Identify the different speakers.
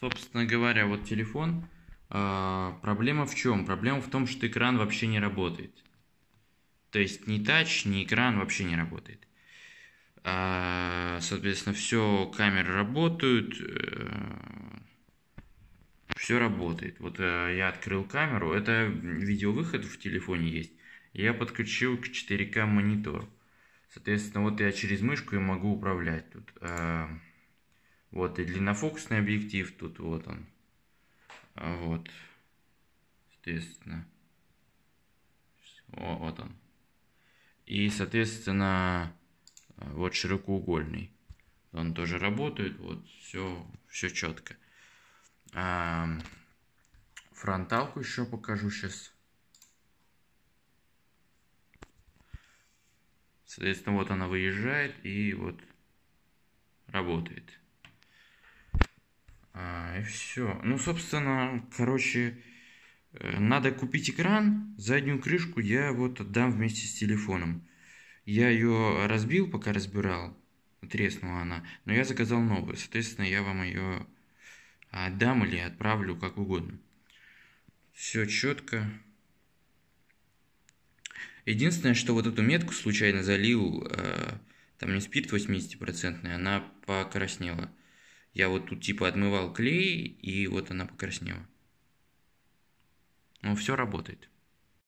Speaker 1: Собственно говоря, вот телефон. А, проблема в чем? Проблема в том, что экран вообще не работает. То есть ни тач, ни экран вообще не работает. А, соответственно, все, камеры работают, э, все работает. Вот э, я открыл камеру, это видеовыход в телефоне есть. Я подключил к 4К монитору. Соответственно, вот я через мышку и могу управлять тут. А, вот и длиннофокусный объектив тут вот он. А вот. Соответственно. О, вот он. И, соответственно, вот широкоугольный. Он тоже работает. Вот все, все четко. А, фронталку еще покажу сейчас. Соответственно, вот она выезжает и вот работает и все. Ну, собственно, короче, э, надо купить экран. Заднюю крышку я вот отдам вместе с телефоном. Я ее разбил, пока разбирал. Треснула она. Но я заказал новую. Соответственно, я вам ее отдам или отправлю, как угодно. Все четко. Единственное, что вот эту метку случайно залил, э, там не спирт 80%, она покраснела. Я вот тут типа отмывал клей, и вот она покраснела. Но ну, все работает.